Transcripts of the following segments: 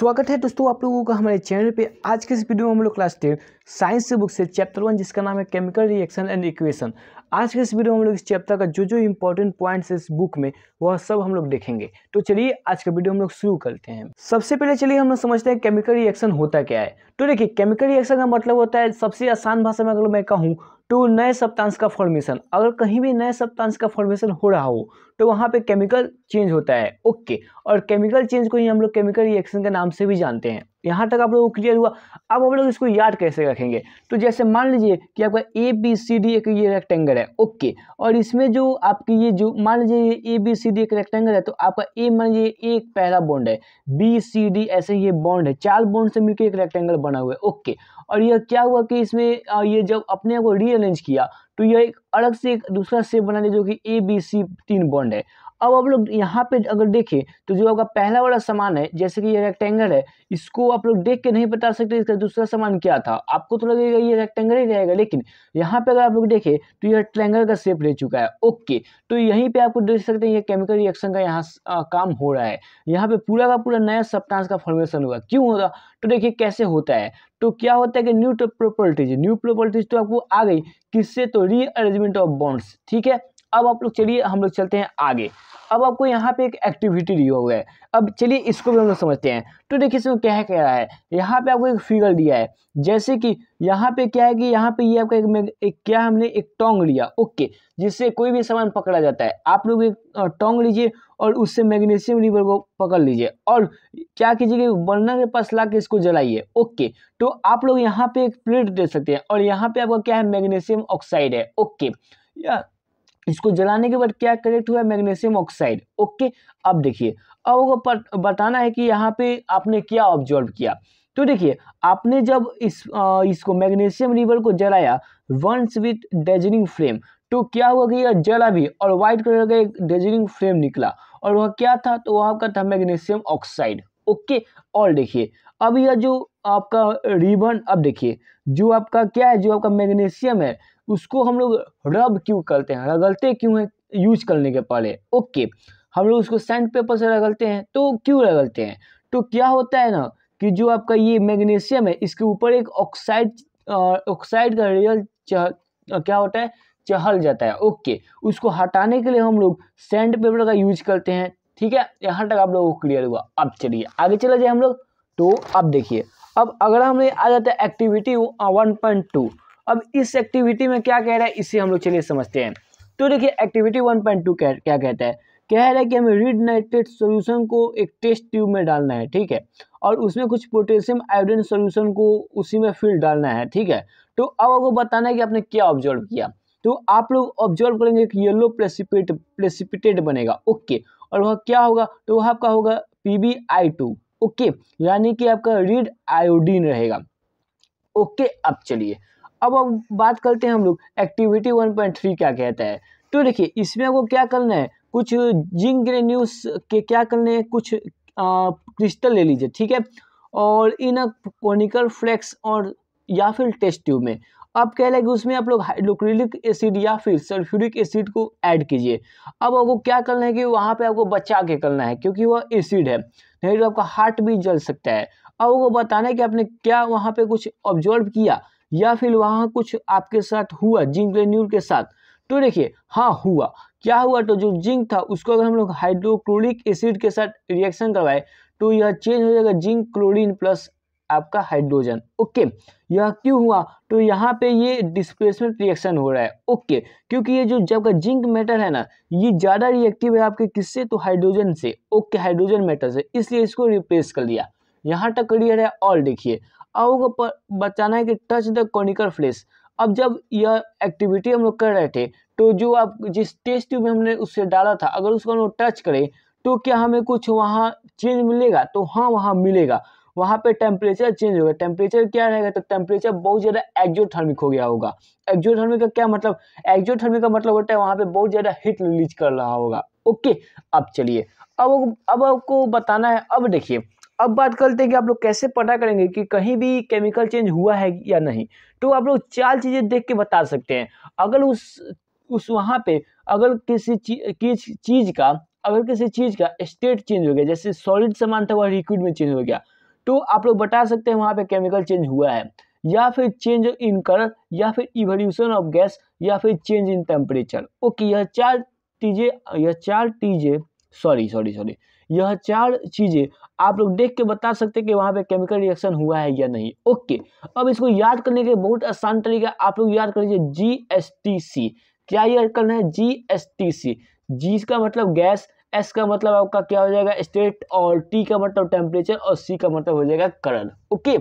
स्वागत है दोस्तों आप लोगों का हमारे चैनल पे आज के इस वीडियो में हम लोग क्लास टेन साइंस से बुक से चैप्टर वन जिसका नाम है केमिकल रिएक्शन एंड इक्वेशन आज के इस वीडियो में हम लोग इस चैप्टर का जो जो इंपॉर्टेंट पॉइंट्स इस बुक में वह सब हम लोग देखेंगे तो चलिए आज का वीडियो हम लोग शुरू करते हैं सबसे पहले चलिए हम लोग समझते हैं केमिकल रिएक्शन होता क्या है तो देखिए केमिकल रिएक्शन का मतलब होता है सबसे आसान भाषा में अगर मैं कहूँ टू नए सप्तांश का फॉर्मेशन अगर कहीं भी नए सप्तांश का फॉर्मेशन हो रहा हो तो वहाँ पे केमिकल चेंज होता है ओके और केमिकल चेंज को ही हम लोग केमिकल रिएक्शन के नाम से भी जानते हैं यहाँ तक आप लोगों को क्लियर हुआ अब हम लोग इसको याद कैसे रखेंगे तो जैसे मान लीजिए कि आपका ए बी सी डी एक ये रेक्टेंगल है ओके और इसमें जो आपकी ये जो मान लीजिए ये ए बी सी डी एक रेक्टेंगल है तो आपका ए मान लीजिए एक पहला बॉन्ड है बी सी डी ऐसे ये बॉन्ड है चार बॉन्ड से मिलकर एक रेक्टेंगल बना हुआ है ओके और यह क्या हुआ कि इसमें ये जब अपने आप को रीअरेंज किया तो यह एक अलग से एक दूसरा सेप बना लिया जो कि ए बी सी तीन बॉन्ड है अब आप लोग यहाँ पे अगर देखें तो जो आपका पहला वाला सामान है जैसे कि ये रेक्टेंगल है इसको आप लोग देख के नहीं बता सकते इसका दूसरा सामान क्या था आपको तो लगेगा ये रेक्टेंगल ही रहेगा लेकिन यहाँ पे अगर आप लोग देखें तो ये रेक्टेंगल का शेप ले चुका है ओके तो यहीं पे आपको देख सकते हैं ये केमिकल रिएक्शन का यहाँ काम हो रहा है यहाँ पे पूरा का पूरा नया सप्तांश का फॉर्मेशन हुआ क्यों होगा तो देखिए कैसे होता है तो क्या होता है कि न्यू प्रॉपर्टीज न्यू प्रॉपर्टीज तो आपको आ गई किससे तो रीअरेंजमेंट ऑफ बॉन्ड्स ठीक है अब आप लोग चलिए हम लोग चलते हैं आगे अब आपको यहाँ पे एक एक्टिविटी दिया हुआ है अब चलिए इसको भी हम लोग समझते हैं तो देखिए इसमें क्या है कह रहा है यहाँ पे आपको एक फिगर दिया है जैसे कि यहाँ पे क्या है कि यहाँ पे ये आपका एक, एक क्या हमने एक टोंग लिया ओके जिससे कोई भी सामान पकड़ा जाता है आप लोग एक टोंग लीजिए और उससे मैग्नीशियम रिवर को पकड़ लीजिए और क्या कीजिए बर्नर के पास ला इसको जलाइए ओके तो आप लोग यहाँ पे एक प्लेट दे सकते हैं और यहाँ पे आपका क्या है मैग्नीशियम ऑक्साइड है ओके या इसको जलाने के बाद क्या करेक्ट हुआ मैग्नीशियम ऑक्साइड ओके अब देखिए अब वो बताना है कि यहाँ पे आपने क्या ऑब्जर्व किया तो देखिए आपने जब इस आ, इसको मैग्नीशियम रिवर को जलाया वंस विथ डेजरिंग फ्लेम तो क्या हुआ कि जला भी और व्हाइट कलर का एक डेजरिंग फ्लेम निकला और वह क्या था तो वह आपका था मैग्नीशियम ऑक्साइड ओके और देखिए अब यह जो आपका रिबन अब देखिए जो आपका क्या है जो आपका मैग्नीशियम है उसको हम लोग रब क्यों करते हैं रगलते क्यों है यूज करने के पहले ओके हम लोग उसको सैंड पेपर से रगलते हैं तो क्यों रगलते हैं तो क्या होता है ना कि जो आपका ये मैग्नीशियम है इसके ऊपर एक ऑक्साइड ऑक्साइड का रियल चह, क्या होता है चहल जाता है ओके उसको हटाने के लिए हम लोग सैंड पेपर का यूज करते हैं ठीक है यहाँ तक आप लोगों को क्लियर हुआ अब चलिए आगे चला जाए हम लोग तो अब देखिए अब अगर हमें आ जाता है एक्टिविटी वन पॉइंट टू अब इस एक्टिविटी में क्या कह रहा है इसे हम लोग चलिए समझते हैं तो देखिए एक्टिविटी वन पॉइंट टू क्या कहता है कह रहा है कि हमें रिड नाइट्रेट सोल्यूशन को एक टेस्ट ट्यूब में डालना है ठीक है और उसमें कुछ पोटेशियम आयोडीन सोल्यूशन को उसी में फिल डालना है ठीक है तो अब आपको बताना है कि आपने क्या ऑब्जर्व किया तो आप लोग ऑब्जर्व करेंगे कि येलो प्रेसिपिट प्रेसिपिटेट बनेगा ओके और वह क्या होगा तो वह आपका होगा P B I two okay यानी कि आपका रीड आयोडीन रहेगा ओके अब चलिए अब अब बात करते हैं हम लोग एक्टिविटी वन पॉइंट थ्री क्या कहता है तो देखिए इसमें आपको क्या करना है कुछ जिंक ग्रेन्यूस के क्या करने हैं कुछ आ, क्रिस्टल ले लीजिए ठीक है और इन कॉनिकल फ्लेक्स और या फिर टेस्ट ट्यूब में अब कह लगे उसमें आप लोग हाइड्रोक्रिलिक एसिड या फिर सल्फ्यूरिक एसिड को ऐड कीजिए अब आपको क्या करना है कि वहाँ पे आपको बचा के करना है क्योंकि वह एसिड है नहीं तो आपका हार्ट भी जल सकता है अब वो बताना है कि आपने क्या वहाँ पे कुछ ऑब्जॉर्व किया या फिर वहाँ कुछ आपके साथ हुआ जिंक ग्रेन्यूल के साथ तो देखिए हाँ हुआ क्या हुआ तो जो जिंक था उसको अगर हम लोग हाइड्रोक्लोरिक एसिड के साथ रिएक्शन करवाए तो यह चेंज हो जाएगा जिंक क्लोरीन प्लस आपका हाइड्रोजन ओके यह क्यों हुआ तो यहाँ पे ये डिस्प्लेसमेंट रिएक्शन हो रहा है ओके क्योंकि ये जो जब का जिंक मेटल है ना ये ज़्यादा रिएक्टिव है आपके किससे तो हाइड्रोजन से ओके हाइड्रोजन मेटल से इसलिए इसको रिप्लेस कर दिया यहाँ तक क्लियर है और देखिए और ऊपर बचाना है कि टच द कॉनिकल फ्लेस अब जब यह एक्टिविटी हम लोग कर रहे थे तो जो आप जिस टेस्ट ट्यूब में हमने उससे डाला था अगर उसको हम लोग टच करें तो क्या हमें कुछ वहाँ चेंज मिलेगा तो हाँ वहाँ मिलेगा वहाँ पे टेम्परेचर चेंज होगा टेम्परेचर क्या रहेगा तो टेम्परेचर बहुत ज़्यादा एक्जोथर्मिक हो गया होगा एक्जोथर्मिक का क्या मतलब एक्जोथर्मिक का मतलब होता है वहाँ पे बहुत ज़्यादा हीट रिलीज कर रहा होगा ओके अब चलिए अब अब आपको बताना है अब देखिए अब बात करते हैं कि आप लोग कैसे पता करेंगे कि कहीं भी केमिकल चेंज हुआ है या नहीं तो आप लोग चार चीज़ें देख के बता सकते हैं अगर उस उस वहाँ पे अगर किसी चीज चीज़ का अगर किसी चीज़ का स्टेट चेंज हो गया जैसे सॉलिड सामान था वह लिक्विड में चेंज हो गया तो आप लोग बता सकते हैं वहाँ पे केमिकल चेंज हुआ है या फिर चेंज इन कलर या फिर इवोल्यूशन ऑफ गैस या फिर चेंज इन टेम्परेचर ओके यह चार चीज़ें यह चार चीज़ें सॉरी सॉरी सॉरी यह चार चीज़ें आप लोग देख के बता सकते हैं कि वहाँ पे केमिकल रिएक्शन हुआ है या नहीं ओके अब इसको याद करने के बहुत आसान तरीका आप लोग याद कर लीजिए जी एस टी सी क्या याद करना है जी एस टी सी जी का मतलब गैस एस का मतलब आपका क्या हो जाएगा स्टेट और टी का मतलब टेम्परेचर और सी का मतलब हो जाएगा करंट ओके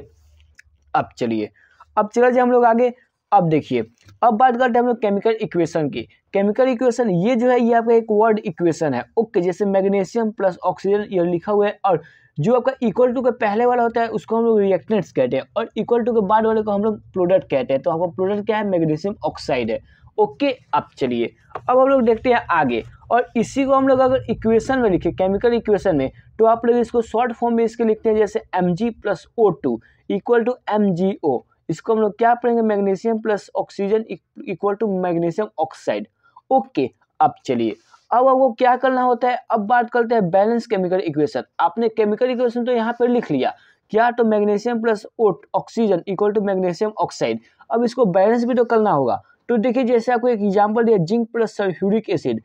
अब चलिए अब चला जाए हम लोग आगे अब देखिए अब बात करते हैं हम लोग केमिकल इक्वेशन की केमिकल इक्वेशन ये जो है ये आपका एक वर्ड इक्वेशन है ओके जैसे मैग्नीशियम प्लस ऑक्सीजन ये लिखा हुआ है और जो आपका इक्वल टू के पहले वाला होता है उसको हम लोग रिएक्टेंट्स कहते हैं और इक्वल टू के बाद वाले को हम लोग प्रोडक्ट कहते हैं तो आपका प्रोडक्ट क्या है मैग्नीशियम ऑक्साइड है ओके अब चलिए अब हम लोग देखते हैं आगे और इसी को हम लोग अगर इक्वेशन में लिखे केमिकल इक्वेशन में तो आप लोग इसको शॉर्ट फॉर्म में इसके लिखते हैं जैसे M G plus O two equal to M G O इसको हम लोग क्या पढ़ेंगे magnesium plus oxygen equal to magnesium oxide okay अब चलिए अब आपको क्या करना होता है अब बात करते हैं बैलेंस केमिकल इक्वेशन आपने केमिकल इक्वेशन तो यहाँ पर लिख लिया क्या तो मैग्नीशियम प्लस ओट oxygen equal to magnesium oxide अब इसको बैलेंस भी तो करना होगा तो देखिए जैसे आपको एक एग्जाम्पल दिया जिंक प्लस सल्फ्यूरिक एसिड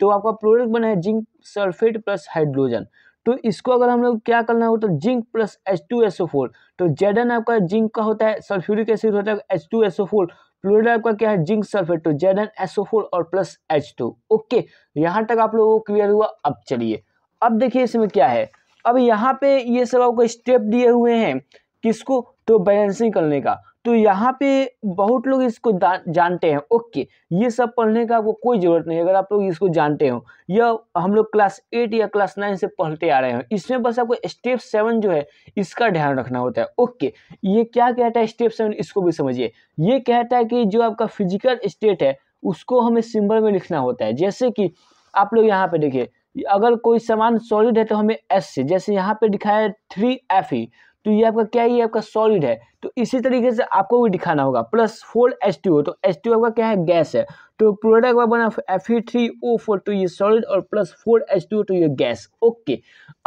तो आपका प्रोडक्ट बना है जिंक सल्फेट प्लस हाइड्रोजन तो इसको अगर हम लोग क्या करना हो तो zinc plus H two S O four तो जेडन आपका जिंक का होता है सल्फ्यूरिक एसिड होता है H two S O four fluoride का क्या है zinc sulphate two Z N four और प्लस एच टू ओके यहाँ तक आप लोगों को क्लियर हुआ अब चलिए अब देखिए इसमें क्या है अब यहाँ पे ये सब आपको स्टेप दिए हुए हैं किसको तो बैलेंसिंग करने का तो यहाँ पे बहुत लोग इसको जानते हैं ओके ये सब पढ़ने का आपको कोई ज़रूरत नहीं अगर आप लोग इसको जानते हो या हम लोग क्लास एट या क्लास नाइन से पढ़ते आ रहे हैं इसमें बस आपको स्टेप सेवन जो है इसका ध्यान रखना होता है ओके ये क्या कहता है स्टेप सेवन इसको भी समझिए ये कहता है कि जो आपका फिजिकल स्टेट है उसको हमें सिंबल में लिखना होता है जैसे कि आप लोग यहाँ पे देखिए अगर कोई सामान सॉलिड है तो हमें एस से जैसे यहाँ पे दिखाया है थ्री एफ ई e, तो ये आपका क्या है ये आपका सॉलिड है तो इसी तरीके से आपको भी दिखाना होगा plus four H T O तो एच टी ओ आपका क्या है गैस है तो प्रोडक्ट का बना F E three O four तो ये सॉलिड और plus four H T O तो ये गैस ओके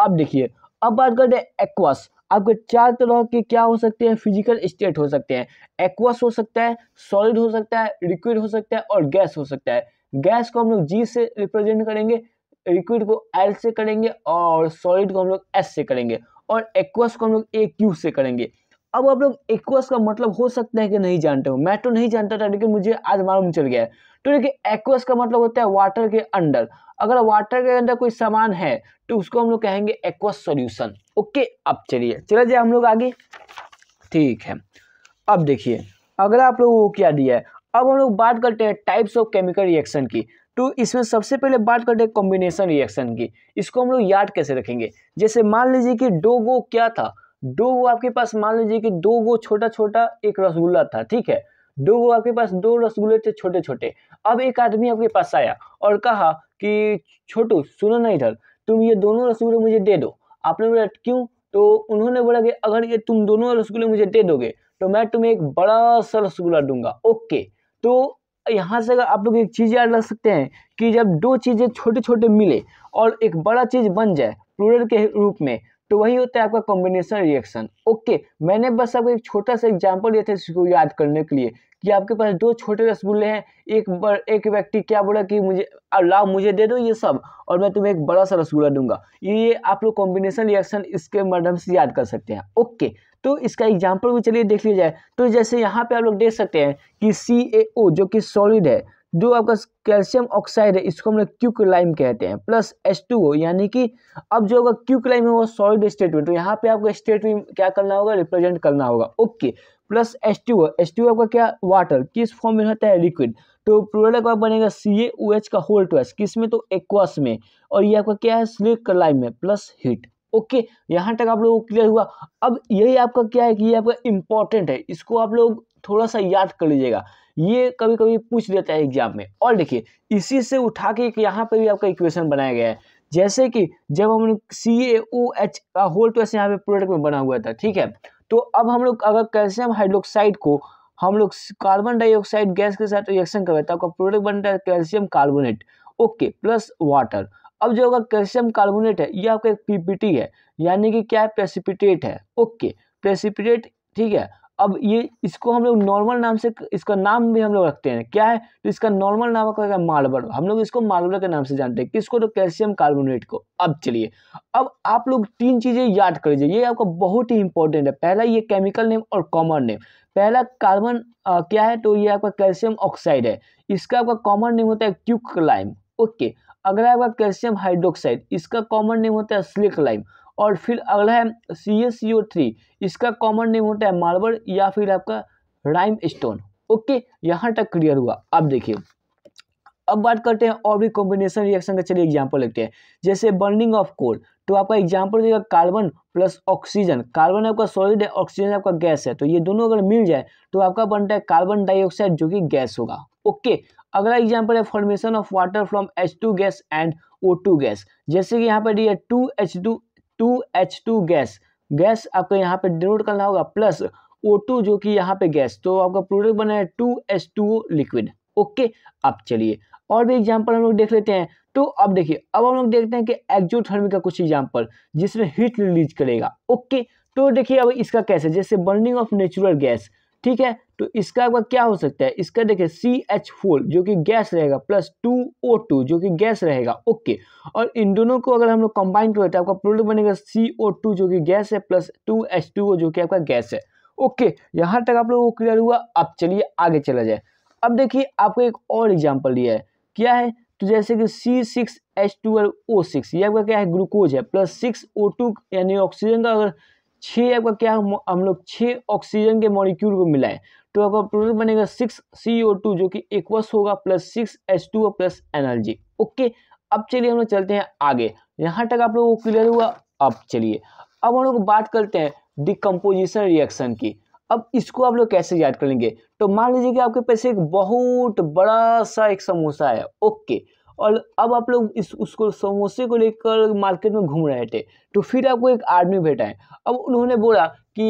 अब देखिए अब बात करते हैं एक्वास आपके चार तरह के क्या हो सकते हैं फिजिकल स्टेट हो सकते हैं एक्वास हो सकता है सॉलिड हो सकता है लिक्विड हो सकता है और गैस हो सकता है गैस को हम लोग जी से रिप्रेजेंट करेंगे लिक्विड को एल से करेंगे और सॉलिड को हम लोग एस से करेंगे और एक्वस को हम लोग ए क्यू से करेंगे अब आप लोग एक्वस का मतलब हो सकता है कि नहीं जानते हो मैं तो नहीं जानता था लेकिन मुझे आज मालूम चल गया है तो देखिए एक्वस का मतलब होता है वाटर के अंडर अगर वाटर के अंदर कोई सामान है तो उसको हम लोग कहेंगे एक्वस सोल्यूशन ओके अब चलिए चला जाए हम लोग आगे ठीक है अब देखिए अगला आप लोगों को क्या दिया है अब हम लोग बात करते हैं टाइप्स ऑफ केमिकल रिएक्शन की तो इसमें सबसे पहले बात करते हैं कॉम्बिनेशन रिएक्शन की इसको हम लोग याद कैसे रखेंगे जैसे मान लीजिए कि दो गो क्या था दो आपके पास मान लीजिए कि दो गो छोटा छोटा एक रसगुल्ला था ठीक है दो गो आपके पास दो रसगुल्ले थे छोटे छोटे अब एक आदमी आपके पास आया और कहा कि छोटू सुनो ना इधर तुम ये दोनों रसगुल्ले मुझे दे दो आपने बोला क्यों तो उन्होंने बोला कि अगर ये तुम दोनों रसगुल्ले मुझे दे दोगे तो मैं तुम्हें एक बड़ा सा रसगुल्ला दूंगा ओके तो यहाँ से अगर आप लोग एक चीज़ याद रख सकते हैं कि जब दो चीज़ें छोटे छोटे मिले और एक बड़ा चीज़ बन जाए प्लूरल के रूप में तो वही होता है आपका कॉम्बिनेशन रिएक्शन ओके मैंने बस आपको एक छोटा सा एग्जाम्पल दिया था इसको याद करने के लिए कि आपके पास दो छोटे रसगुल्ले हैं एक बर, एक व्यक्ति क्या बोला कि मुझे लाओ मुझे दे दो ये सब और मैं तुम्हें एक बड़ा सा रसगुल्ला दूंगा ये आप लोग कॉम्बिनेशन रिएक्शन इसके माध्यम से याद कर सकते हैं ओके तो इसका एग्जाम्पल भी चलिए देख लिया जाए तो जैसे यहाँ पे आप लोग देख सकते हैं कि सी जो कि सॉलिड है जो आपका कैल्शियम ऑक्साइड है इसको हम लोग क्यूक लाइम कहते हैं प्लस एच टू ओ यानी कि अब जो होगा क्यूक लाइम है वो सॉलिड स्टेट में तो यहाँ पे आपको स्टेट में क्या करना होगा रिप्रेजेंट करना होगा okay plus H two O H two आपका क्या वाटर किस फॉर्म में होता है लिक्विड तो प्रोडक्ट आप बनेगा सी ए ओ एच का होल ट्वेस किस में तो एक्वास में और ये आपका क्या है स्लिक लाइम में प्लस हीट ओके यहाँ तक आप लोगों को क्लियर हुआ अब यही आपका क्या है कि ये आपका इम्पोर्टेंट है इसको आप लोग थोड़ा सा याद कर लीजिएगा ये कभी कभी पूछ लेता है एग्जाम में और देखिए इसी से उठा के यहाँ पर भी आपका इक्वेशन बनाया गया है जैसे कि जब हम लोग सी ए ओ एच का होल तो ऐसे यहाँ पे प्रोडक्ट में बना हुआ था ठीक है तो अब हम लोग अगर कैल्शियम हाइड्रोक्साइड को हम लोग कार्बन डाइऑक्साइड गैस के साथ रिएक्शन करवाए तो आपका प्रोडक्ट बनता है calcium carbonate okay plus water अब जो होगा कैल्शियम कार्बोनेट है ये आपका एक पीपीटी है यानी कि क्या है प्रेसिपिटेट है ओके प्रेसिपिटेट ठीक है अब ये इसको हम लोग नॉर्मल नाम से इसका नाम भी हम लोग रखते हैं क्या है तो इसका नॉर्मल नाम आपका मार्बल हम लोग इसको मार्बल के नाम से जानते हैं किसको तो कैल्शियम कार्बोनेट को अब चलिए अब आप लोग तीन चीज़ें याद कर लीजिए ये आपका बहुत ही इंपॉर्टेंट है पहला ये केमिकल नेम और कॉमन नेम पहला कार्बन क्या है तो ये आपका कैल्शियम ऑक्साइड है इसका आपका कॉमन नेम होता है क्यूक ओके अगला है कैल्शियम हाइड्रोक्साइड इसका कॉमन नेम होता है स्लिक लाइम और फिर अगला है C S C O three इसका कॉमन नेम होता है मार्बल या फिर आपका राइम स्टोन ओके यहाँ तक क्लियर हुआ अब देखिए अब बात करते हैं और भी कॉम्बिनेशन रिएक्शन का चलिए एग्जाम्पल लेते हैं जैसे बर्निंग ऑफ कोल तो आपका एग्जाम्पल देगा कार्बन प्लस ऑक्सीजन कार्बन आपका सॉलिड है ऑक्सीजन आपका गैस है तो ये दोनों अगर मिल जाए तो आपका बनता है कार्बन डाइऑक्साइड जो कि गैस होगा ओके अगला एग्जाम्पल है formation of water from H two gas and O two gas जैसे कि यहाँ पर ये two H two two H two gas gas आपको यहाँ पर डिनोट करना होगा प्लस ओ टू जो कि यहाँ पे गैस तो आपका प्रोडक्ट बना है two H two liquid okay अब चलिए और भी एग्जाम्पल हम लोग देख लेते हैं तो अब देखिए अब हम लोग देखते हैं कि एक्जोथर्मिक का कुछ एग्जाम्पल जिसमें हीट रिलीज करेगा ओके तो देखिए अब इसका कैसे जैसे बर्निंग ऑफ नेचुरल गैस ठीक है तो इसका आपका क्या हो सकता है इसका देखिए सी एच फोर जो कि गैस रहेगा प्लस टू ओ टू जो कि गैस रहेगा ओके और इन दोनों को अगर हम लोग कंबाइन करें तो आपका प्रोडक्ट बनेगा सी ओ टू जो कि गैस है प्लस टू एच टू जो कि आपका गैस है ओके यहाँ तक आप लोगों को क्लियर हुआ अब चलिए आगे चला जाए अब देखिए आपको एक और एग्जाम्पल दिया है क्या है तो जैसे कि सी सिक्स एच टू और ओ सिक्स ये आपका क्या है ग्लूकोज है प्लस सिक्स ओ टू यानी ऑक्सीजन का अगर छः आपका क्या हम लोग छः ऑक्सीजन के मॉलिक्यूल को मिलाएं तो आपका प्रोडक्ट बनेगा सिक्स सी ओ टू जो कि एक्वस होगा plus six H two plus energy okay अब चलिए हम लोग चलते हैं आगे यहाँ तक आप लोगों को क्लियर हुआ अब चलिए अब हम लोग बात करते हैं डिकम्पोजिशन रिएक्शन की अब इसको आप लोग कैसे याद करेंगे तो मान लीजिए कि आपके पास एक बहुत बड़ा सा एक समोसा है ओके okay. और अब आप लोग इस उसको समोसे को लेकर मार्केट में घूम रहे थे तो फिर आपको एक आदमी है अब उन्होंने बोला कि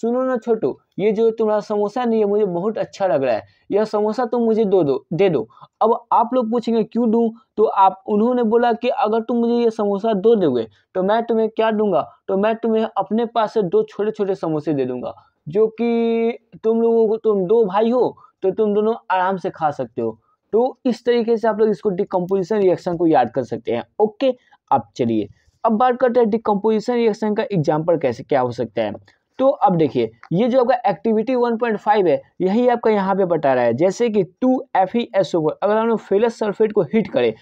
सुनो ना छोटू ये जो तुम्हारा समोसा नहीं है मुझे बहुत अच्छा लग रहा है यह समोसा तुम मुझे दो दो दे दो अब आप लोग पूछेंगे क्यों दूँ तो आप उन्होंने बोला कि अगर तुम मुझे ये समोसा दो दोगे तो मैं तुम्हें क्या दूंगा तो मैं तुम्हें अपने पास से दो छोटे छोटे समोसे दे दूंगा जो कि तुम लोगों को तुम दो भाई हो तो तुम दोनों आराम से खा सकते हो तो इस तरीके से आप लोग इसको डिकम्पोजिशन रिएक्शन को याद कर सकते हैं ओके अब चलिए अब बात करते हैं डिकम्पोजिशन रिएक्शन का एग्जाम्पल कैसे क्या हो सकता है तो अब देखिए ये जो आपका एक्टिविटी 1.5 है यही आपका यहाँ पे बता रहा है जैसे कि two F E S over अगर हम लोग फेलस सल्फेट को हीट करें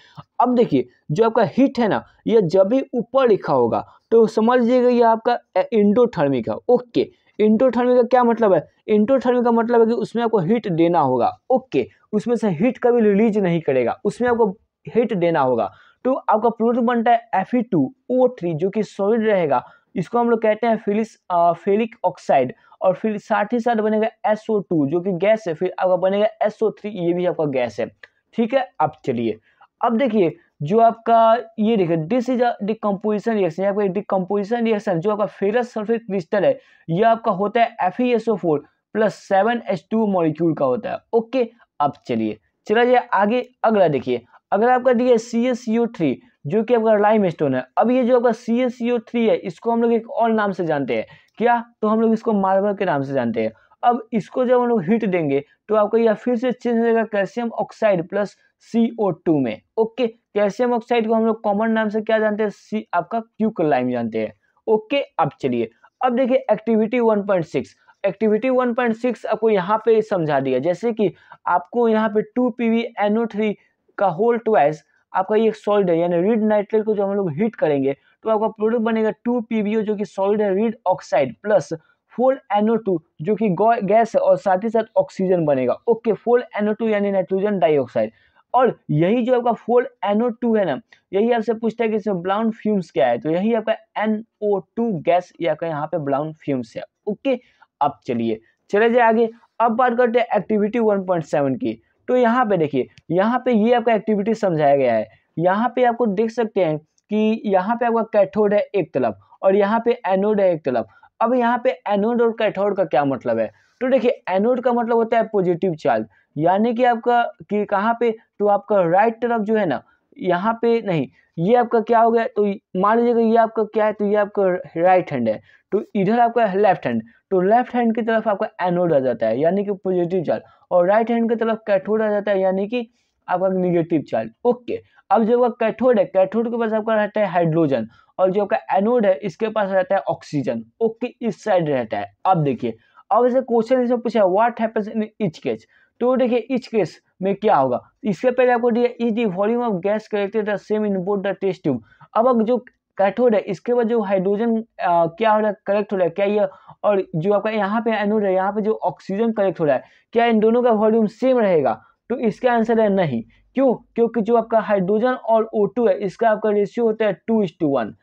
अब देखिए जो आपका हीट है ना ये जब भी ऊपर लिखा होगा तो समझ लीजिएगा ये आपका इंडोथर्मिक है ओके इंटोथर्मी का क्या मतलब है इंटोथर्मी का मतलब है कि उसमें आपको हीट देना होगा ओके उसमें से हीट कभी रिलीज नहीं करेगा उसमें आपको हीट देना होगा तो आपका प्रोडक्ट बनता है F E two O three जो कि सॉलिड रहेगा इसको हम लोग कहते हैं फिलिस फेलिक ऑक्साइड और फिर साथ ही साथ बनेगा एस ओ टू जो कि गैस है फिर आपका बनेगा एस ओ थ्री ये भी आपका गैस है ठीक है अब चलिए अब देखिए जो आपका ये देखिए this is a decomposition reaction आपका डिकम्पोजिशन रिएक्शन जो आपका फेरस सल्फेट क्रिस्टल है यह आपका होता है F E S O four plus seven H two molecule का होता है ओके अब चलिए चला जाए आगे अगला देखिए अगर आपका दिया सी एस सी ओ थ्री जो कि आपका लाइम स्टोन है अब ये जो आपका सी एस सी ओ थ्री है इसको हम लोग एक और नाम से जानते हैं क्या तो हम लोग इसको मार्बल के नाम से जानते हैं अब इसको जब हम लोग हीट देंगे तो आपका यह फिर से चेंज हो जाएगा कैल्शियम ऑक्साइड प्लस CO2 में ओके कैल्शियम ऑक्साइड को हम लोग कॉमन नाम से क्या जानते हैं सी आपका क्यूकलाइम जानते हैं ओके अब चलिए अब देखिए एक्टिविटी 1.6 एक्टिविटी 1.6 आपको यहाँ पे समझा दिया जैसे कि आपको यहाँ पे two P V N three का होल ट्वाइस आपका ये सॉल्ट है यानी रीड नाइट्रेट को जो हम लोग हीट करेंगे तो आपका प्रोडक्ट बनेगा टू पी वी जो कि सॉल्ट है lead oxide plus four N O two जो कि गैस है और साथ ही साथ ऑक्सीजन बनेगा ओके फोर एनओ टू यानी नाइट्रोजन डाइऑक्साइड और यही जो आपका फोर एनओ टू है ना यही आपसे पूछता है कि इसमें ब्राउन फ्यूम्स क्या है तो यही आपका एनओ टू गैस या का यहाँ पे ब्राउन फ्यूम्स है ओके अब चलिए चले जाए आगे अब बात करते हैं एक्टिविटी वन पॉइंट सेवन की तो यहाँ पे देखिए यहाँ पे ये आपका एक्टिविटी समझाया गया है यहाँ पे आपको देख सकते हैं कि यहाँ पे आपका कैथोड है एक तलब और यहाँ पे एनोड है एक तलब अब यहाँ पे एनोड और कैथोड का क्या मतलब है तो देखिए एनोड का मतलब होता है पॉजिटिव चार्ज यानी कि आपका कि कहाँ पे तो आपका राइट तरफ जो है ना यहाँ पे नहीं ये आपका क्या हो गया तो मान लीजिएगा ये आपका क्या है तो ये आपका राइट हैंड है तो इधर आपका लेफ्ट हैंड तो लेफ्ट हैंड की तरफ आपका एनोड आ जाता है यानी कि पॉजिटिव चार्ज और राइट हैंड की तरफ कैथोड आ जाता है यानी कि आपका निगेटिव चार्ज ओके अब जो आपका कैथोड है कैथोड के पास आपका रहता है हाइड्रोजन और जो आपका एनोड है इसके पास रहता है ऑक्सीजन ओके इस साइड रहता है अब देखिए अब जैसे क्वेश्चन पूछा what happens in each case तो देखिए इस केस में क्या होगा इसके पहले आपको दिया is the volume of gas collected the same in both the test tube अब जो कैथोड है इसके बाद जो हाइड्रोजन क्या हो रहा है कलेक्ट हो रहा है क्या ये और जो आपका यहाँ पे एनोड है यहाँ पे जो ऑक्सीजन कलेक्ट हो रहा है क्या इन दोनों का वॉल्यूम सेम रहेगा तो इसका आंसर है नहीं क्यों क्योंकि जो आपका हाइड्रोजन और ओ है इसका आपका रेशियो होता है टू इज टू वन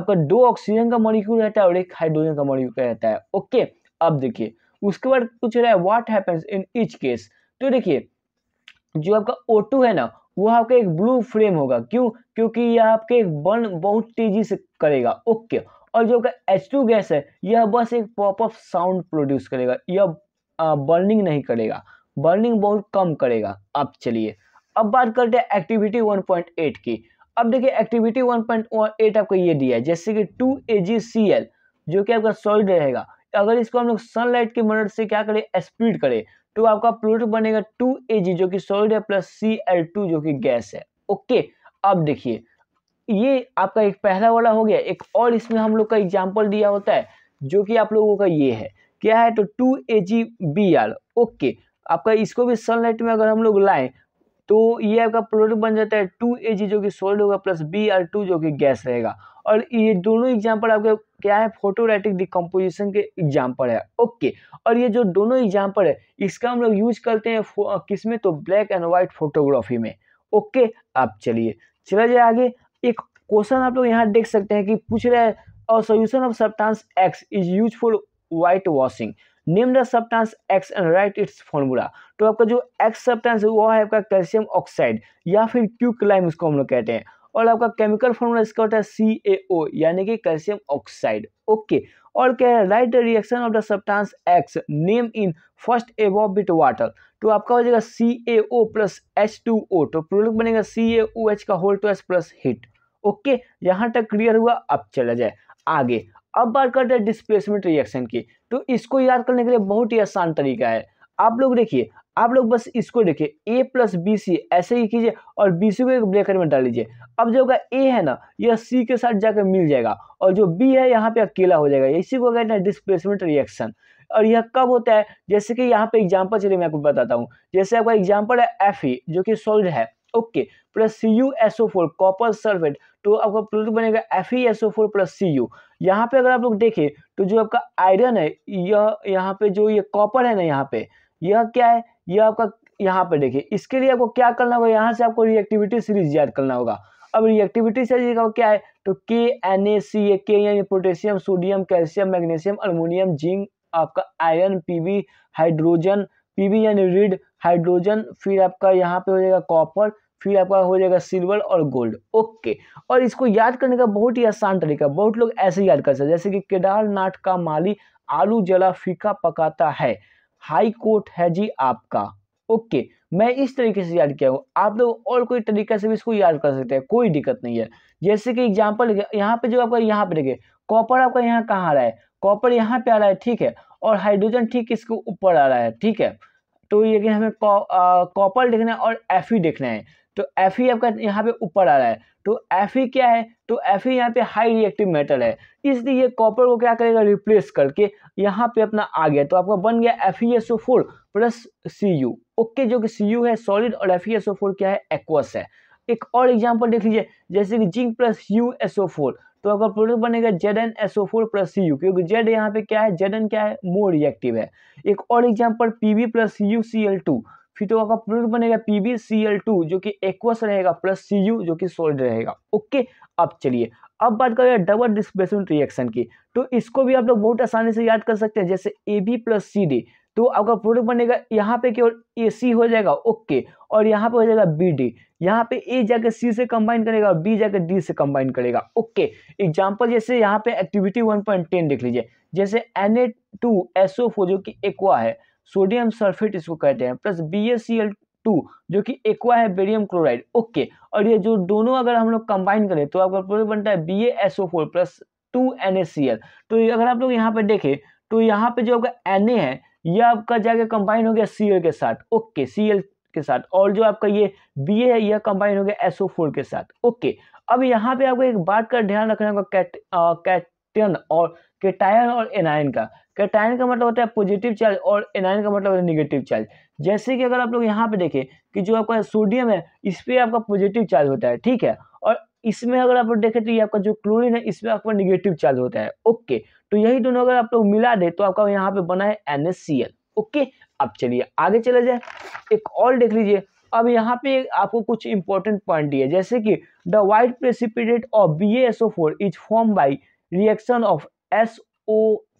आपका दो ऑक्सीजन का मॉलिक्यूल रहता है और एक हाइड्रोजन का मॉलिक्यूल रहता है ओके अब देखिए उसके बाद पूछ रहा है what happens in each case तो देखिए जो आपका ओ है ना वो आपका एक ब्लू फ्रेम होगा क्यों क्योंकि यह आपके एक बर्न बहुत तेजी से करेगा ओके और जो आपका एच टू गैस है यह बस एक पॉप ऑफ साउंड प्रोड्यूस करेगा यह बर्निंग नहीं करेगा बर्निंग बहुत कम करेगा अब चलिए अब बात करते हैं एक्टिविटी 1.8 की अब देखिए एक्टिविटी 1.8 आपको ये दिया है जैसे कि to A ji C L जो कि आपका सॉलिड रहेगा अगर इसको हम लोग सनलाइट की मदद से क्या करें स्प्लिट करें तो आपका प्रोडक्ट बनेगा टू ए जी जो कि सॉलिड है प्लस सी एल टू जो कि गैस है ओके अब देखिए ये आपका एक पहला वाला हो गया एक और इसमें हम लोग का एग्जाम्पल दिया होता है जो कि आप लोगों का ये है क्या है तो two A G B R okay आपका इसको भी सनलाइट में अगर हम लोग लाएँ तो ये आपका प्रोडक्ट बन जाता है टू ए जी जो कि सोल्ड होगा प्लस बी आर टू जो कि गैस रहेगा और ये दोनों एग्जाम्पल आपके क्या है फोटोराइटिक डिकम्पोजिशन के एग्जाम्पल है ओके और ये जो दोनों एग्जाम्पल है इसका हम लोग यूज करते हैं किस में तो ब्लैक एंड व्हाइट फोटोग्राफी में ओके आप चलिए चला जाए आगे एक क्वेश्चन आप लोग यहाँ देख सकते हैं कि पूछ रहा है और solution of substance X is use for white washing name the substance X and write its formula तो आपका जो एक्स सब्सटेंस है वो है आपका कैल्शियम ऑक्साइड या फिर क्यू क्लाइम इसको हम लोग कहते हैं और आपका केमिकल फॉर्मूला इसका होता है सी ए ओ यानी कि कैल्शियम ऑक्साइड ओके और क्या है write the reaction of the substance X name in first above with water तो आपका हो जाएगा C A O plus H two O तो प्रोडक्ट बनेगा सी ए ओ एच का whole two H plus heat okay यहाँ तक clear हुआ अब चला जाए आगे अब बात करते हैं डिस्प्लेसमेंट रिएक्शन की तो इसको याद करने के लिए बहुत ही आसान तरीका है आप लोग देखिए आप लोग बस इसको देखिए ए प्लस बी सी ऐसे ही कीजिए और बी सी को एक ब्रेकर में डाल लीजिए अब जो होगा ए है ना यह सी के साथ जाकर मिल जाएगा और जो बी है यहाँ पे अकेला हो जाएगा इसी को कहते हैं डिस्प्लेसमेंट रिएक्शन और यह कब होता है जैसे कि यहाँ पे एग्जाम्पल चलिए मैं आपको बताता हूँ जैसे आपका एग्जाम्पल है एफ ई जो कि सोल्ड है okay plus C U S O four copper sulphate तो आपका प्रोडक्ट बनेगा F E S O four plus C U यहाँ पे अगर आप लोग देखें तो जो आपका आयरन है यह यहाँ पे जो ये कॉपर है ना यहाँ पे यह क्या है यह आपका यहाँ पे देखिए इसके लिए आपको क्या करना होगा यहाँ से आपको रिएक्टिविटी सीरीज याद करना होगा अब रिएक्टिविटी सीरीज का क्या है तो के N A C A K यानी potassium sodium calcium magnesium aluminium zinc आपका आयरन पीवी हाइड्रोजन पीवी यानी रीड हाइड्रोजन फिर आपका यहाँ पे हो जाएगा कॉपर फिर आपका हो जाएगा सिल्वर और गोल्ड ओके और इसको याद करने का बहुत ही आसान तरीका बहुत लोग ऐसे याद कर सकते जैसे कि केदारनाथ का माली आलू जला फीका पकाता है हाई कोर्ट है जी आपका ओके मैं इस तरीके से याद किया हूँ आप लोग और कोई तरीके से भी इसको याद कर सकते हैं कोई दिक्कत नहीं है जैसे कि एग्जाम्पल यहाँ पे जो आपका यहाँ पे देखिए कॉपर आपका यहाँ कहाँ आ रहा है कॉपर यहाँ पे आ रहा है ठीक है और हाइड्रोजन ठीक इसके ऊपर आ रहा है ठीक है तो ये हमें कॉपर देखना है और एफ देखना है तो एफ ई आपका यहाँ पे ऊपर आ रहा है तो एफ ई क्या है तो एफ ई यहाँ पे हाई रिएक्टिव मेटल है इसलिए ये कॉपर को क्या करेगा रिप्लेस करके यहाँ पे अपना आ गया तो आपका बन गया F E S O four plus C U okay जो कि सी यू है सॉलिड और F E S O four क्या है एक्वस है एक और एग्जाम्पल देख लीजिए जैसे कि zinc plus U S O four तो आपका प्रोडक्ट बनेगा Z N S O four plus C U क्योंकि जेड यहाँ पे क्या है जेड एन क्या है मोर रिएक्टिव है एक और example P B plus U C L two फिर तो आपका प्रोडक्ट बनेगा पी जो कि एक्वस रहेगा प्लस सी जो कि सोल्ड रहेगा ओके अब चलिए अब बात करें डबल डिस्प्लेसमेंट रिएक्शन की तो इसको भी आप लोग बहुत आसानी से याद कर सकते हैं जैसे A B plus C D तो आपका प्रोडक्ट बनेगा यहाँ पे केवल ए सी हो जाएगा ओके और यहाँ पे हो जाएगा बी डी यहाँ पे ए जाकर सी से कंबाइन करेगा और बी जाकर डी से कंबाइन करेगा ओके एग्जांपल जैसे यहाँ पे एक्टिविटी वन पॉइंट टेन देख लीजिए जैसे N A two S O four जो कि एक्वा है सोडियम सल्फेट इसको कहते हैं plus B S C L two जो कि एक्वा है बेरियम क्लोराइड ओके और ये जो दोनों अगर हम लोग कंबाइन करें तो आपका प्रोडक्ट बनता है B A S O four plus two N S C L तो अगर आप लोग यहाँ पर देखें तो यहाँ पे जो आपका एन ए है ये आपका जाके कंबाइन हो गया सी एल के साथ ओके सी एल के साथ और जो आपका ये बी ए है यह कंबाइन हो गया एस ओ फोर के साथ ओके अब यहाँ पे आपको एक बात का ध्यान रखना होगा कैट कैट कैटन और कैटायन और एनायन का कैटायन का मतलब होता है पॉजिटिव चार्ज और एनायन का मतलब होता है निगेटिव चार्ज जैसे कि अगर आप लोग यहाँ पे देखें कि जो आपका सोडियम है इस पर आपका पॉजिटिव चार्ज होता है ठीक है और इसमें अगर आप देखें तो ये आपका जो क्लोरिन है इसमें आपका निगेटिव चार्ज होता है ओके तो यही दोनों अगर आप लोग मिला दे तो आपका यहाँ पे बना है एन ओके अब चलिए आगे चले जाए एक और देख लीजिए अब यहाँ पे आपको कुछ इंपॉर्टेंट पॉइंट दिए जैसे कि the white precipitate of B S O four is form by reaction of S O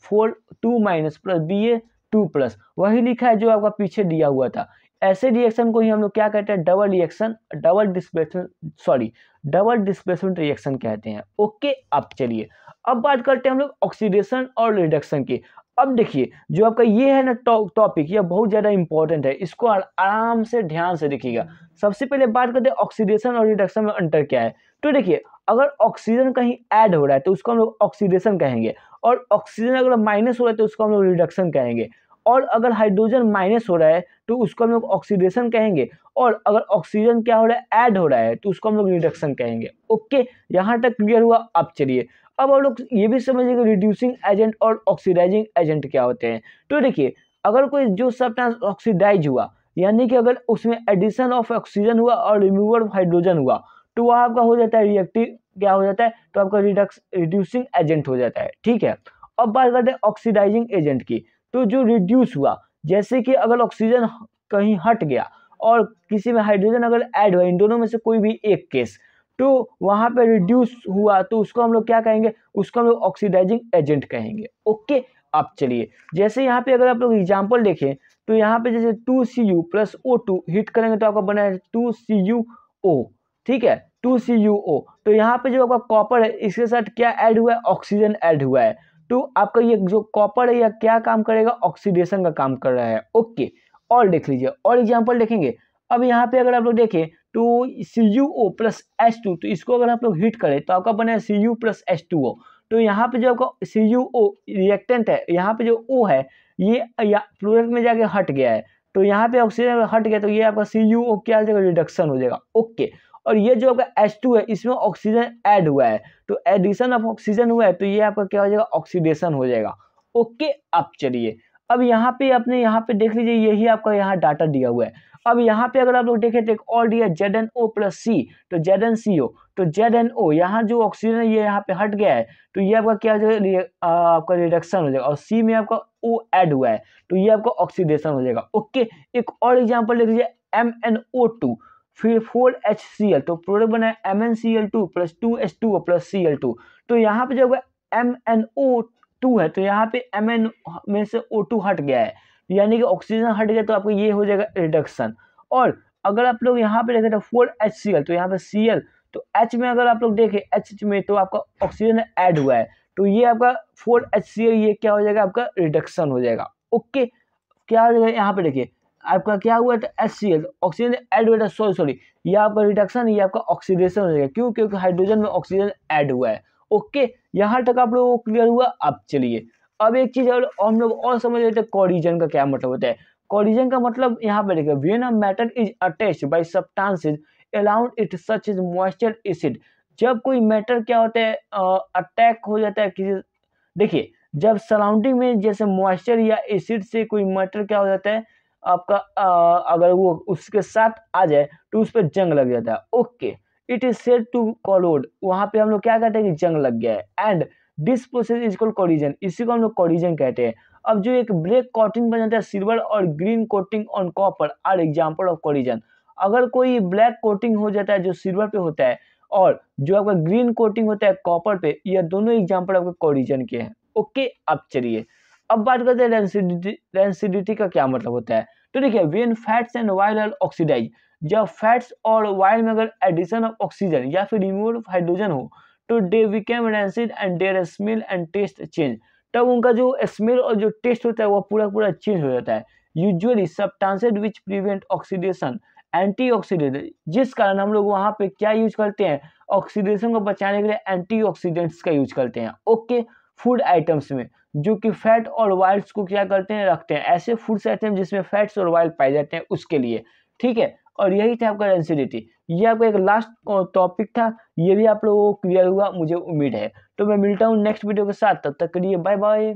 four two minus plus B A two plus वही लिखा है जो आपका पीछे दिया हुआ था ऐसे रिएक्शन को ही हम लोग क्या कहते हैं double reaction double displacement sorry double displacement reaction कहते हैं ओके आप चलिए अब बात करते हैं हम लोग ऑक्सीडेशन और रिडक्शन की अब देखिए जो आपका ये है ना टॉपिक यह बहुत ज़्यादा इंपॉर्टेंट है इसको आराम से ध्यान से देखिएगा सबसे पहले बात करते हैं ऑक्सीडेशन और रिडक्शन में अंतर क्या है तो देखिए अगर ऑक्सीजन कहीं ऐड हो रहा है तो उसको हम लोग ऑक्सीडेशन कहेंगे और ऑक्सीजन अगर माइनस हो रहा है तो उसको हम लोग रिडक्शन कहेंगे और अगर हाइड्रोजन माइनस हो रहा है तो उसको हम लोग ऑक्सीडेशन कहेंगे और अगर ऑक्सीजन क्या हो रहा है ऐड हो रहा है तो उसको हम लोग रिडक्शन कहेंगे ओके यहाँ तक क्लियर हुआ अब चलिए अब आप लोग ये भी समझिए रिड्यूसिंग एजेंट और ऑक्सीडाइजिंग एजेंट क्या होते हैं तो देखिए अगर कोई जो सब्सटेंस ऑक्सीडाइज हुआ यानी कि अगर उसमें एडिशन ऑफ ऑक्सीजन हुआ और रिमूवल ऑफ हाइड्रोजन हुआ तो वह आपका हो जाता है रिएक्टिव क्या हो जाता है तो आपका रिडक्स रिड्यूसिंग एजेंट हो जाता है ठीक है अब बात करते हैं ऑक्सीडाइजिंग एजेंट की तो जो रिड्यूस हुआ जैसे कि अगर ऑक्सीजन कहीं हट गया और किसी में हाइड्रोजन अगर ऐड हुआ इन दोनों में से कोई भी एक केस तो वहाँ पे रिड्यूस हुआ तो उसको हम लोग क्या कहेंगे उसको हम लोग ऑक्सीडाइजिंग एजेंट कहेंगे ओके आप चलिए जैसे यहाँ पे अगर आप लोग एग्जाम्पल देखें तो यहाँ पे जैसे two C U plus O two heat करेंगे तो आपका बना है टू सी यू ओ ठीक है टू सी यू ओ तो यहाँ पे जो आपका कॉपर है इसके साथ क्या ऐड हुआ है ऑक्सीजन ऐड हुआ है तो आपका ये जो कॉपर है यह क्या काम करेगा ऑक्सीडेशन का काम कर रहा है ओके और देख लीजिए और एग्जाम्पल देखेंगे अब यहाँ पे अगर आप लोग देखें तो C U O plus H two तो इसको अगर आप लोग हीट करें तो आपका बना है C U plus H two O तो यहाँ पे जो आपका सी यू ओ रिएक्टेंट है यहाँ पे जो ओ है ये प्रोडक्ट में जाके हट गया है तो यहाँ पे ऑक्सीजन अगर हट गया तो ये आपका सी यू ओ क्या हो जाएगा रिडक्शन हो जाएगा ओके और ये जो आपका एच टू है इसमें ऑक्सीजन ऐड हुआ है तो एडिशन ऑफ ऑक्सीजन हुआ है तो ये आपका क्या हो जाएगा ऑक्सीडेशन हो जाएगा ओके आप चलिए अब यहाँ पे आपने यहाँ पे देख लीजिए यही आपका यहाँ डाटा दिया हुआ है अब यहाँ पे अगर आप लोग देखें तो एक और है Z N O plus C तो जेड एन सी ओ तो जेड एन ओ यहाँ जो ऑक्सीजन है ये यहाँ पे हट गया है तो ये आपका क्या हो जाएगा आपका रिडक्शन हो जाएगा और सी में आपका ओ एड हुआ है तो ये आपका ऑक्सीडेशन हो जाएगा ओके एक और एग्जाम्पल देख लीजिए एम एन ओ टू फिर फोर एच सी एल तो प्रोडक्ट बना है M N C L two plus two H two plus C L two तो यहाँ पे जो होगा एम एन ओ टू है तो यहाँ पे एम एन में से ओ टू हट गया है यानी कि ऑक्सीजन हट गया तो आपको ये हो जाएगा रिडक्शन और अगर आप लोग यहाँ पे देखें तो फोर एच सी एल तो यहाँ पे सी एल तो एच में अगर आप लोग देखें एच में तो आपका ऑक्सीजन ऐड हुआ है तो ये आपका फोर एच सी एल ये क्या हो जाएगा आपका रिडक्शन हो जाएगा ओके क्या हो जाएगा यहाँ पे देखिए आपका क्या हुआ था H C L oxygen add हुआ था सॉरी सॉरी ये आपका रिडक्शन ये आपका ऑक्सीडेशन हो जाएगा क्यों क्योंकि हाइड्रोजन में ऑक्सीजन ऐड हुआ है ओके यहाँ तक आप लोगों को क्लियर हुआ अब चलिए अब एक चीज़ और हम लोग और समझ लेते हैं कॉरिजन का क्या मतलब होता है कॉरिजन का मतलब यहाँ पे देखिए when a matter is attach by substances around it such as moisture acid जब कोई मैटर क्या होता है अटैक हो जाता है किसी देखिए जब सराउंडिंग में जैसे मॉइस्चर या एसिड से कोई मैटर क्या हो जाता है आपका आ, अगर वो उसके साथ आ जाए तो उस पर जंग लग जाता है okay it is said to corrode वहाँ पे हम लोग क्या कहते हैं कि जंग लग गया है and this process is call corrosion इसी को हम लोग कॉरिजन कहते हैं अब जो एक ब्लैक कॉटिंग बन जाता है सिल्वर और green coating on copper are example of corrosion अगर कोई ब्लैक कोटिंग हो जाता है जो सिल्वर पे होता है और जो आपका ग्रीन कोटिंग होता है कॉपर पे यह दोनों एग्जाम्पल आपके कॉरिजन के हैं ओके अब चलिए अब बात करते हैं रेंसिडिटी रेंसिडिटी का क्या मतलब होता है तो देखिए when fats and oil are oxidise जब फैट्स और वाइल में अगर एडिशन ऑफ ऑक्सीजन या फिर रिमूव हाइड्रोजन हो today we can enhance and their smell and taste change तब उनका जो स्मेल और जो टेस्ट होता है वह पूरा पूरा चेंज हो जाता है usually substances which prevent oxidation antioxidant जिस कारण हम लोग वहाँ पे क्या यूज करते हैं ऑक्सीडेशन को बचाने के लिए एंटीऑक्सीडेंट्स का यूज करते हैं ओके फूड आइटम्स में जो कि फैट और वाइल्ड्स को क्या करते हैं रखते हैं ऐसे फूड्स आइटम जिसमें फैट्स और वाइल्ड पाए जाते हैं उसके लिए ठीक है और यही था आपका एनसीडीटी ये आपका एक लास्ट टॉपिक था ये भी आप लोगों को क्लियर हुआ मुझे उम्मीद है तो मैं मिलता हूँ नेक्स्ट वीडियो के साथ तब तक के लिए बाय बाय